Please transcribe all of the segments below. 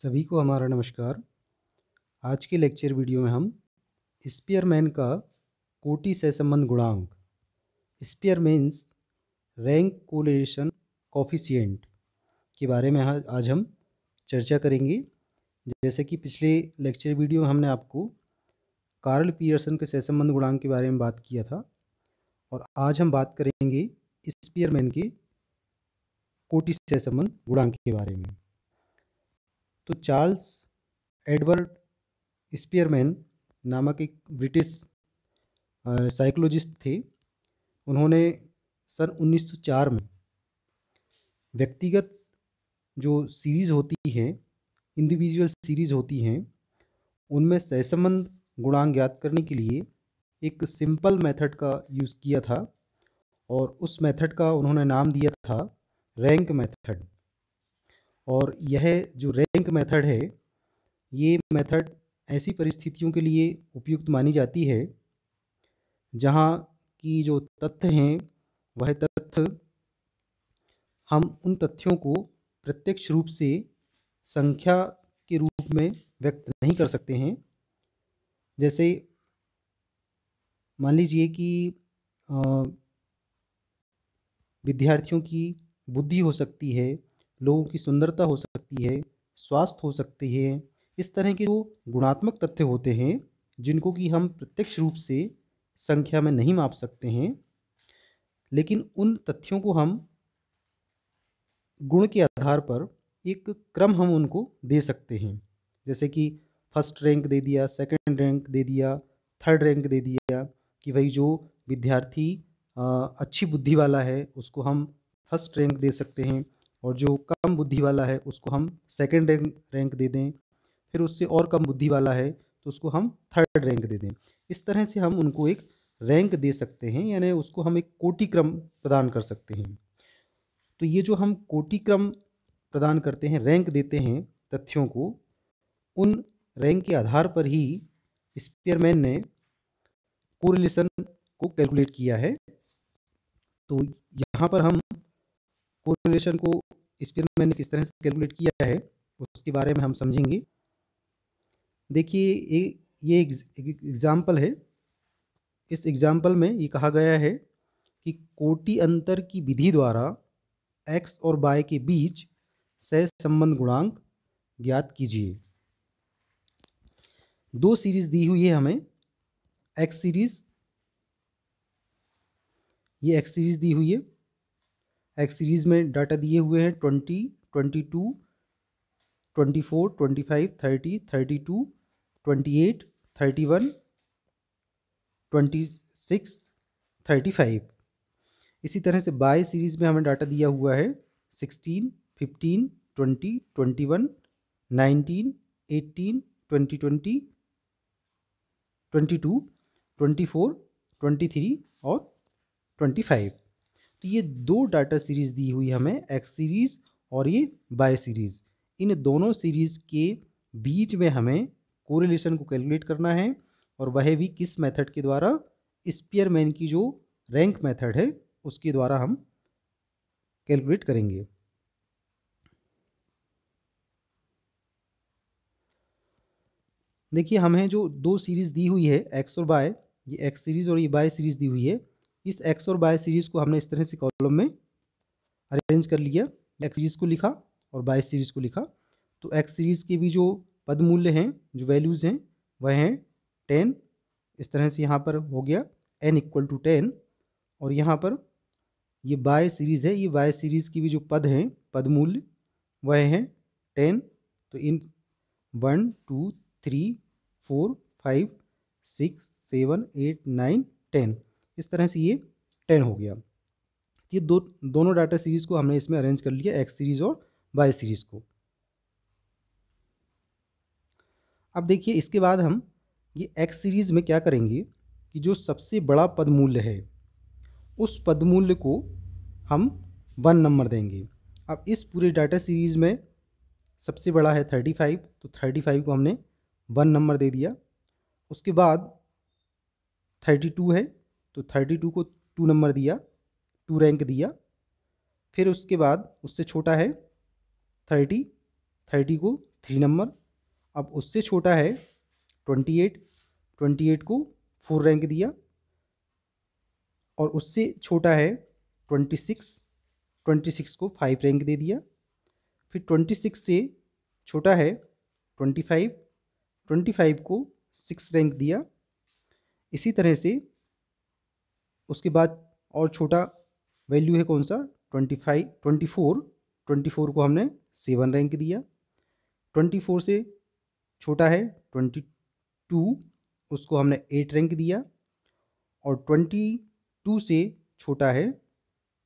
सभी को हमारा नमस्कार आज के लेक्चर वीडियो में हम स्पीयरमैन का कोटि से संबंध गुणांक Spearman's rank correlation coefficient के बारे में आज हम चर्चा करेंगे जैसे कि पिछले लेक्चर वीडियो में हमने आपको कार्ल पियर्सन के सहसंबंध गुणांक के बारे में बात किया था और आज हम बात करेंगे स्पीयरमैन के कोटि संबंध गुणांक के बारे में तो चार्ल्स एडवर्ड स्पियरमैन नामक एक ब्रिटिश साइकोलॉजिस्ट थे उन्होंने सन 1904 में व्यक्तिगत जो सीरीज़ होती हैं इंडिविजुअल सीरीज़ होती हैं उनमें सहसंबंध गुणांक ज्ञात करने के लिए एक सिंपल मेथड का यूज़ किया था और उस मेथड का उन्होंने नाम दिया था रैंक मेथड और यह जो रैंक मेथड है ये मेथड ऐसी परिस्थितियों के लिए उपयुक्त मानी जाती है जहाँ की जो तथ्य हैं वह तथ्य हम उन तथ्यों को प्रत्यक्ष रूप से संख्या के रूप में व्यक्त नहीं कर सकते हैं जैसे मान लीजिए कि विद्यार्थियों की बुद्धि हो सकती है लोगों की सुंदरता हो सकती है स्वास्थ्य हो सकती है इस तरह के जो गुणात्मक तथ्य होते हैं जिनको कि हम प्रत्यक्ष रूप से संख्या में नहीं माप सकते हैं लेकिन उन तथ्यों को हम गुण के आधार पर एक क्रम हम उनको दे सकते हैं जैसे कि फर्स्ट रैंक दे दिया सेकंड रैंक दे दिया थर्ड रैंक दे दिया कि भाई जो विद्यार्थी अच्छी बुद्धि वाला है उसको हम फर्स्ट रैंक दे सकते हैं और जो कम बुद्धि वाला है उसको हम सेकेंड रैंक रैंक दे दें फिर उससे और कम बुद्धि वाला है तो उसको हम थर्ड रैंक दे दें इस तरह से हम उनको एक रैंक दे सकते हैं यानी उसको हम एक कोटिक्रम प्रदान कर सकते हैं तो ये जो हम कोटिक्रम प्रदान करते हैं रैंक देते हैं तथ्यों को उन रैंक के आधार पर ही स्पियरमैन ने कोरिलेशन को कैलकुलेट किया है तो यहाँ पर हम कैलकुलेशन को में मैंने किस तरह से कैलकुलेट किया है उसके बारे में हम समझेंगे देखिए ये ये एग्ज़ाम्पल है इस एग्ज़ाम्पल में ये कहा गया है कि कोटि अंतर की विधि द्वारा एक्स और बाय के बीच सह संबंध गुणांक ज्ञात कीजिए दो सीरीज़ दी हुई है हमें एक्स सीरीज़ ये एक्स सीरीज़ दी हुई है एक्स सीरीज़ में डाटा दिए हुए हैं twenty twenty two twenty four twenty five thirty thirty two twenty eight thirty one twenty six thirty five इसी तरह से बाय सीरीज़ में हमें डाटा दिया हुआ है sixteen fifteen twenty twenty one nineteen eighteen twenty twenty twenty two twenty four twenty three और twenty five तो ये दो डाटा सीरीज़ दी हुई हमें एक्स सीरीज़ और ये बाय सीरीज़ इन दोनों सीरीज़ के बीच में हमें कोरिलेशन को कैलकुलेट करना है और वह भी किस मेथड के द्वारा स्पियरमैन की जो रैंक मेथड है उसके द्वारा हम कैलकुलेट करेंगे देखिए हमें जो दो सीरीज़ दी हुई है एक्स और बाय ये एक्स सीरीज़ और ये बाय सीरीज़ दी हुई है इस एक्स और बाय सीरीज़ को हमने इस तरह से कॉलम में अरेंज कर लिया एक्स सीरीज़ को लिखा और बाय सीरीज़ को लिखा तो एक्स सीरीज़ के भी जो पद मूल्य हैं जो वैल्यूज़ हैं वह हैं टेन इस तरह से यहाँ पर हो गया एन इक्वल टू टेन और यहाँ पर ये बाय सीरीज़ है ये बाय सीरीज़ की भी जो पद हैं पद मूल्य वह हैं टेन तो इन one two three four five six seven eight nine ten इस तरह से ये टेन हो गया ये दो दोनों डाटा सीरीज़ को हमने इसमें अरेंज कर लिया एक्स सीरीज़ और वाई सीरीज़ को अब देखिए इसके बाद हम ये एक्स सीरीज़ में क्या करेंगे कि जो सबसे बड़ा पदमूल्य है उस पदमूल्य को हम वन नंबर देंगे अब इस पूरे डाटा सीरीज़ में सबसे बड़ा है थर्टी फाइव तो थर्टी फाइव को हमने वन नंबर दे दिया उसके बाद थर्टी टू है तो थर्टी टू को टू नंबर दिया टू रैंक दिया फिर उसके बाद उससे छोटा है थर्टी थर्टी को थ्री नंबर अब उससे छोटा है ट्वेंटी एट ट्वेंटी एट को फोर रैंक दिया और उससे छोटा है ट्वेंटी सिक्स ट्वेंटी सिक्स को फाइव रैंक दे दिया फिर ट्वेंटी सिक्स से छोटा है ट्वेंटी फाइव ट्वेंटी फाइव को सिक्स रैंक दिया इसी तरह से उसके बाद और छोटा वैल्यू है कौन सा twenty five twenty four twenty four को हमने सेवन रैंक दिया ट्वेंटी फोर से छोटा है ट्वेंटी टू उसको हमने एट रैंक दिया और ट्वेंटी टू से छोटा है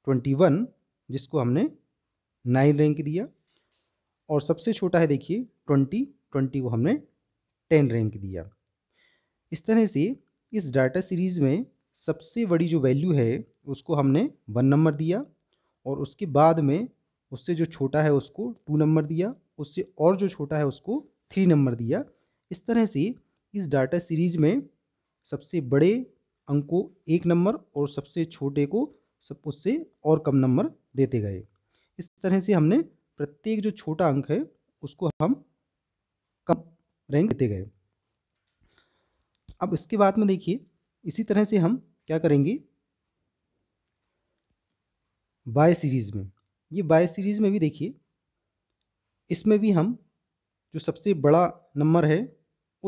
ट्वेंटी वन जिसको हमने नाइन रैंक दिया और सबसे छोटा है देखिए ट्वेंटी ट्वेंटी को हमने टेन रैंक दिया इस तरह से इस डाटा सीरीज़ में सबसे बड़ी जो वैल्यू है उसको हमने वन नंबर दिया और उसके बाद में उससे जो छोटा है उसको टू नंबर दिया उससे और जो छोटा है उसको थ्री नंबर दिया इस तरह से इस डाटा सीरीज में सबसे बड़े अंक को एक नंबर और सबसे छोटे को सब उससे और कम नंबर देते गए इस तरह से हमने प्रत्येक जो छोटा अंक है उसको हम कम रैंक देते गए अब इसके बाद में देखिए इसी तरह से हम क्या करेंगी बाय सीरीज़ में ये बाय सीरीज़ में भी देखिए इसमें भी हम जो सबसे बड़ा नंबर है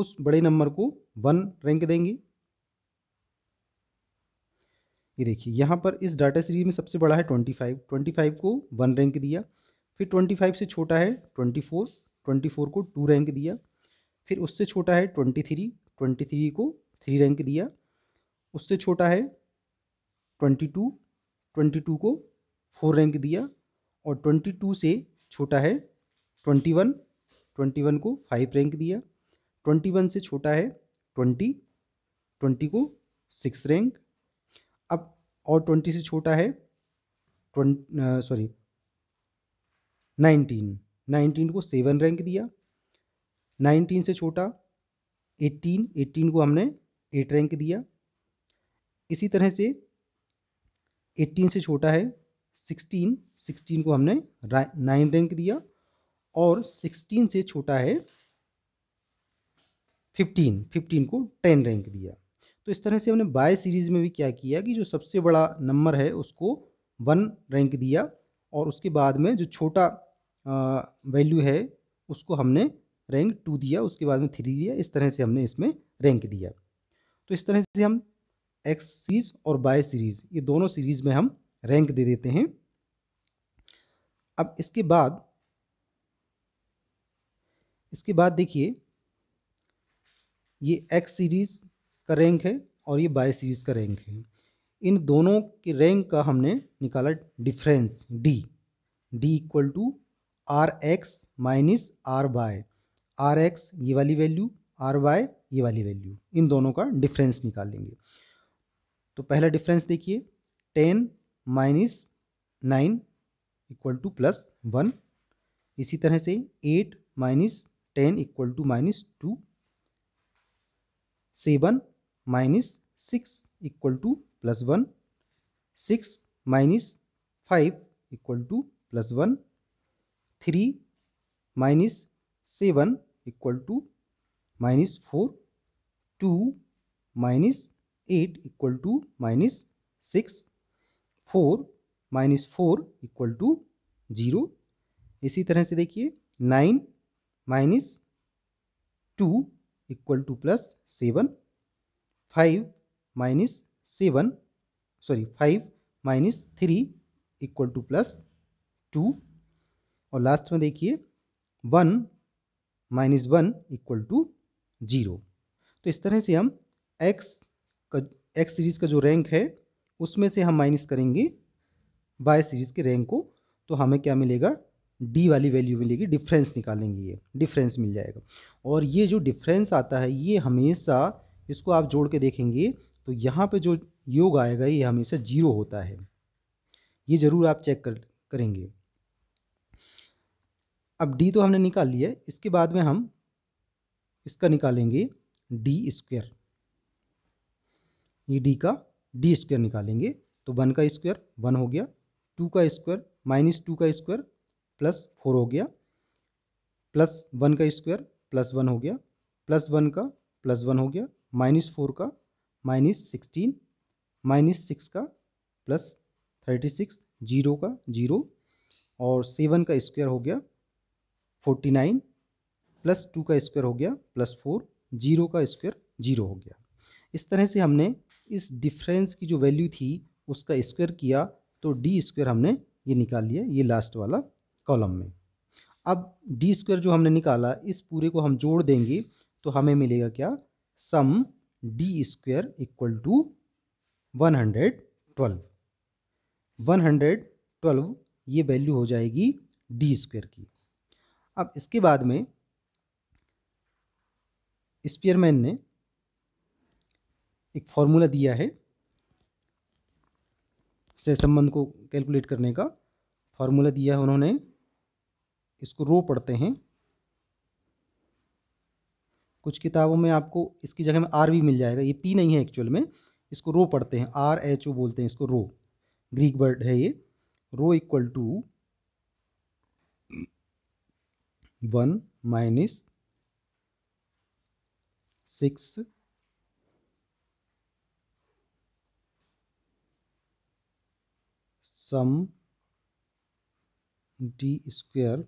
उस बड़े नंबर को वन रैंक देंगे ये देखिए यहाँ पर इस डाटा सीरीज में सबसे बड़ा है ट्वेंटी फाइव ट्वेंटी फाइव को वन रैंक दिया फिर ट्वेंटी फाइव से छोटा है ट्वेंटी फोर ट्वेंटी फोर को टू रैंक दिया फिर उससे छोटा है ट्वेंटी थ्री ट्वेंटी थ्री को थ्री रैंक दिया उससे छोटा है ट्वेंटी टू ट्वेंटी टू को फोर रैंक दिया और ट्वेंटी टू से छोटा है ट्वेंटी वन ट्वेंटी वन को फाइव रैंक दिया ट्वेंटी वन से छोटा है ट्वेंटी ट्वेंटी को सिक्स रैंक अब और ट्वेंटी से छोटा है ट्वेंट सॉरी नाइनटीन नाइनटीन को सेवन रैंक दिया नाइनटीन से छोटा एट्टीन एट्टीन को हमने एट रैंक दिया इसी तरह से 18 से छोटा है 16 16 को हमने नाइन रैंक दिया और 16 से छोटा है 15 15 को 10 रैंक दिया तो इस तरह से हमने बाय सीरीज़ में भी क्या किया कि जो सबसे बड़ा नंबर है उसको वन रैंक दिया और उसके बाद में जो छोटा वैल्यू है उसको हमने रैंक टू दिया उसके बाद में थ्री दिया इस तरह से हमने इसमें रैंक दिया तो इस तरह से हम एक्स सीरीज और बाय सीरीज ये दोनों सीरीज में हम रैंक दे देते हैं अब इसके बाद इसके बाद देखिए ये एक्स सीरीज का रैंक है और ये बाय सीरीज का रैंक है इन दोनों के रैंक का हमने निकाला difference D D equal to R X minus R Y R X ये वाली वैल्यू आर वाई ये वाली वैल्यू इन दोनों का डिफरेंस निकालेंगे तो पहला डिफरेंस देखिए ten minus nine equal to plus one इसी तरह से eight minus ten equal to minus two seven minus six equal to plus one six minus five equal to plus one three minus seven equal to minus four two minus eight equal to minus six four minus four equal to zero इसी तरह से देखिए nine minus two equal to plus seven five minus seven sorry five minus three equal to plus two और last में देखिए one minus one equal to zero तो इस तरह से हम एक्स का एक्स सीरीज़ का जो रैंक है उसमें से हम माइनस करेंगे बाय सीरीज़ के रैंक को तो हमें क्या मिलेगा डी वाली वैल्यू मिलेगी डिफरेंस निकालेंगे ये डिफरेंस मिल जाएगा और ये जो डिफरेंस आता है ये हमेशा इसको आप जोड़ के देखेंगे तो यहाँ पे जो योग आएगा ये हमेशा जीरो होता है ये ज़रूर आप चेक कर करेंगे अब डी तो हमने निकाल लिया इसके बाद में हम इसका निकालेंगे डी स्क्वेयर ई डी का डी स्क्वायर निकालेंगे तो वन का स्क्वायर वन हो गया टू का स्क्वायर माइनस टू का स्क्वायर प्लस फोर हो गया प्लस वन का स्क्वायर प्लस वन हो गया प्लस वन का प्लस वन हो गया माइनस फोर का माइनस सिक्सटीन माइनस सिक्स का प्लस थर्टी सिक्स जीरो का जीरो और सेवन का स्क्वायर हो गया फोर्टी नाइन प्लस टू का स्क्वायर हो गया प्लस फोर जीरो का स्क्वायर जीरो हो गया इस तरह से हमने इस डिफरेंस की जो वैल्यू थी उसका स्क्वायर किया तो डी स्क्वायर हमने ये निकाल लिया ये लास्ट वाला कॉलम में अब डी स्क्वायर जो हमने निकाला इस पूरे को हम जोड़ देंगे तो हमें मिलेगा क्या sum D square equal to one hundred twelve one hundred twelve ये वैल्यू हो जाएगी डी स्क्वायर की अब इसके बाद में स्पीयरमैन ने एक फॉर्मूला दिया है सहसंबंध को कैलकुलेट करने का फॉर्मूला दिया है उन्होंने इसको रो पढ़ते हैं कुछ किताबों में आपको इसकी जगह में आर भी मिल जाएगा ये पी नहीं है एक्चुअल में इसको रो पढ़ते हैं आर एच ओ बोलते हैं इसको रो ग्रीक वर्ड है ये rho equal to one minus six sum D square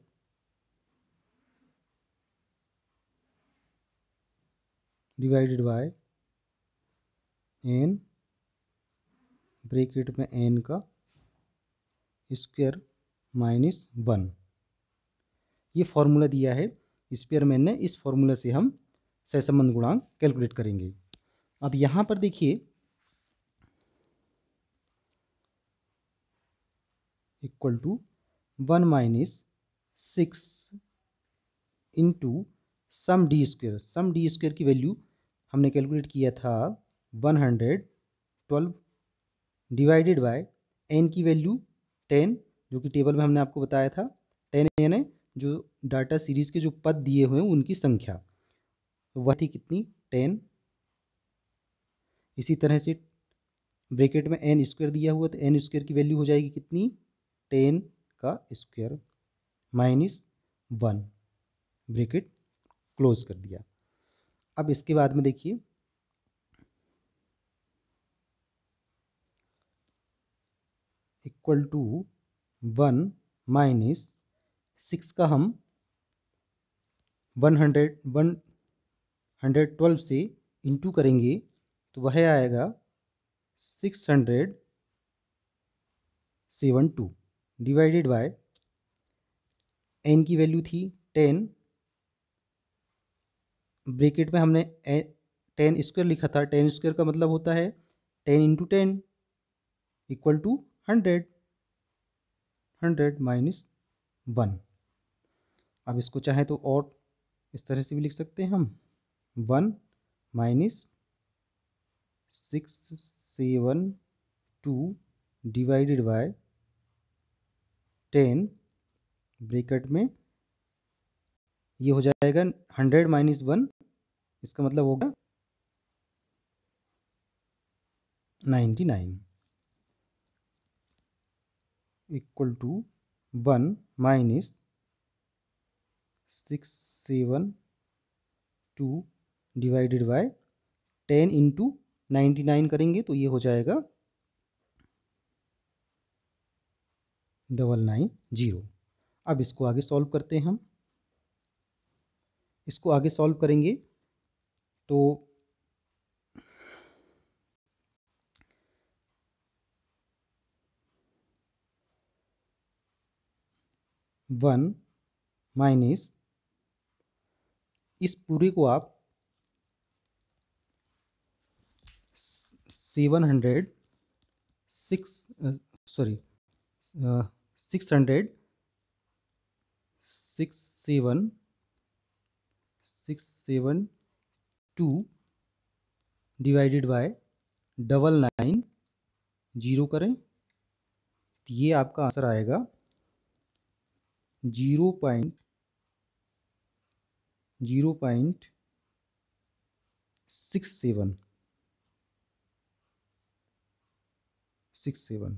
divided by N bracket में एन का स्क्वेयर माइनस वन ये फॉर्मूला दिया है मैन ने इस फॉर्मूला से हम सहसंबंध गुणांक कैलकुलेट करेंगे अब यहाँ पर देखिए equal to one minus six into sum D square sum D square की वैल्यू हमने कैलकुलेट किया था one hundred twelve divided by N की वैल्यू टेन जो कि टेबल में हमने आपको बताया था टेन एन जो डाटा सीरीज़ के जो पद दिए हुए हैं उनकी संख्या वह थी कितनी टेन इसी तरह से ब्रैकेट में एन स्क्वेयर दिया हुआ तो एन स्क्वेयर की वैल्यू हो जाएगी कितनी टेन का square minus one bracket close कर दिया अब इसके बाद में देखिए equal to one minus six का हम one hundred one hundred twelve से इंटू करेंगे तो वह आएगा six hundred seven two divided by N की वैल्यू थी टेन ब्रेकेट में हमने टेन स्क्वायर लिखा था टेन स्क्वायर का मतलब होता है ten into ten equal to hundred hundred minus one अब इसको चाहे तो और इस तरह से भी लिख सकते हैं हम one minus six seven two divided by ten bracket में ये हो जाएगा हंड्रेड माइनस वन इसका मतलब होगा ninety nine equal to one minus six seven two divided by ten into ninety nine करेंगे तो ये हो जाएगा डबल नाइन जीरो अब इसको आगे सॉल्व करते हैं हम इसको आगे सॉल्व करेंगे तो वन माइनस इस पूरे को आप seven hundred six sorry six hundred six seven six seven two divided by double nine zero करें तो ये आपका आंसर आएगा zero point zero point six seven six seven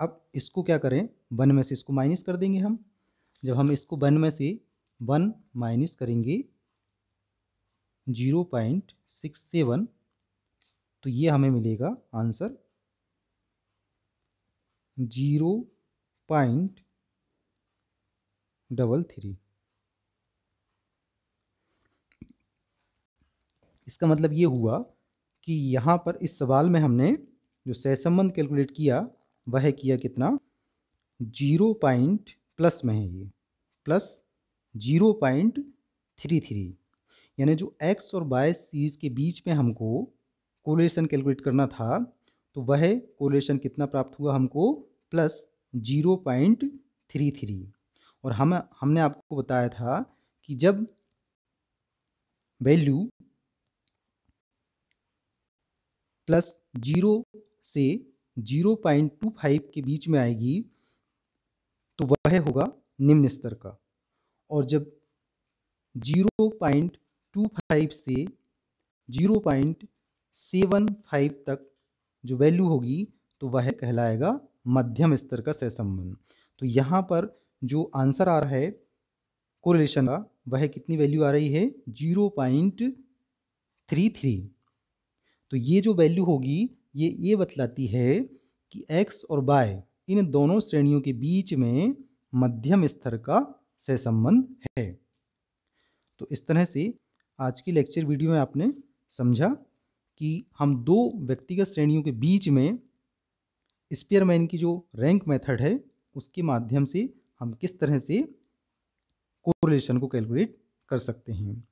अब इसको क्या करें वन में से इसको माइनस कर देंगे हम जब हम इसको वन में से वन माइनस करेंगे जीरो पॉइंट सिक्स सेवन तो ये हमें मिलेगा answer zero point double three इसका मतलब ये हुआ कि यहाँ पर इस सवाल में हमने जो सहसंबंध कैलकुलेट किया वह किया कितना जीरो पॉइंट प्लस में है ये plus zero point three three यानी जो एक्स और बाई सीरीज के बीच में हमको कोलेशन कैलकुलेट करना था तो वह कोलेशन कितना प्राप्त हुआ हमको plus zero point three three और हम हमने आपको बताया था कि जब वैल्यू प्लस जीरो से जीरो पॉइंट टू फाइव के बीच में आएगी तो वह होगा निम्न स्तर का और जब जीरो पॉइंट टू फाइव से जीरो पॉइंट सेवन फाइव तक जो वैल्यू होगी तो वह कहलाएगा मध्यम स्तर का सहसंबंध तो यहाँ पर जो आंसर आ रहा है कोरिलेशन का वह कितनी वैल्यू आ रही है जीरो पॉइंट थ्री थ्री तो ये जो वैल्यू होगी ये ये बतलाती है कि एक्स और बाय इन दोनों श्रेणियों के बीच में मध्यम स्तर का सहसंबंध है तो इस तरह से आज की लेक्चर वीडियो में आपने समझा कि हम दो व्यक्तिगत श्रेणियों के बीच में स्पेयरमैन की जो रैंक मेथड है उसके माध्यम से हम किस तरह से कोरिलेशन को कैलकुलेट कर सकते हैं